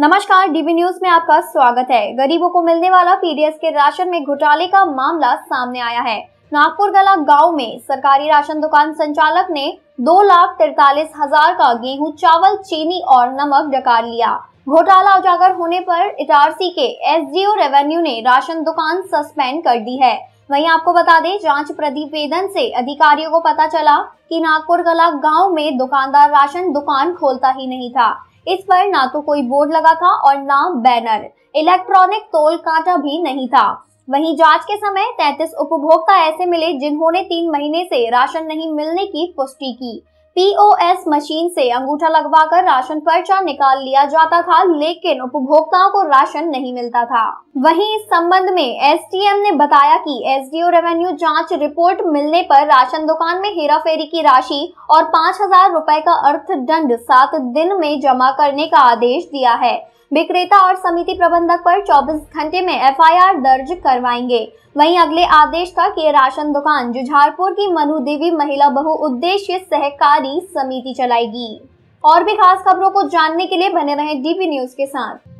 नमस्कार dB news में आपका स्वागत है गरीबों को मिलने वाला पीडीएस के राशन में घोटाले का मामला सामने आया है नागपुर गला गाँव में सरकारी राशन दुकान संचालक ने दो लाख तिरतालीस हजार का गेहूं चावल चीनी और नमक डकार लिया घोटाला उजागर होने पर इटारसी के एस रेवेन्यू ने राशन दुकान सस्पेंड कर दी है वहीं आपको बता दें जांच प्रतिवेदन से अधिकारियों को पता चला कि नागपुर गला गांव में दुकानदार राशन दुकान खोलता ही नहीं था इस पर ना तो कोई बोर्ड लगा था और ना बैनर इलेक्ट्रॉनिक तोल कांटा भी नहीं था वहीं जांच के समय 33 उपभोक्ता ऐसे मिले जिन्होंने तीन महीने से राशन नहीं मिलने की पुष्टि की पीओएस मशीन से अंगूठा लगवाकर राशन पर्चा निकाल लिया जाता था लेकिन उपभोक्ताओं को राशन नहीं मिलता था वहीं इस संबंध में एसटीएम ने बताया कि एसडीओ रेवेन्यू जांच रिपोर्ट मिलने पर राशन दुकान में हेराफेरी की राशि और पाँच हजार रूपए का अर्थ दंड सात दिन में जमा करने का आदेश दिया है विक्रेता और समिति प्रबंधक पर 24 घंटे में एफआईआर दर्ज करवाएंगे वहीं अगले आदेश तक ये राशन दुकान जुझारपुर की मनु देवी महिला बहु उद्देश्य सहकारी समिति चलाएगी और भी खास खबरों को जानने के लिए बने रहे डीपी न्यूज के साथ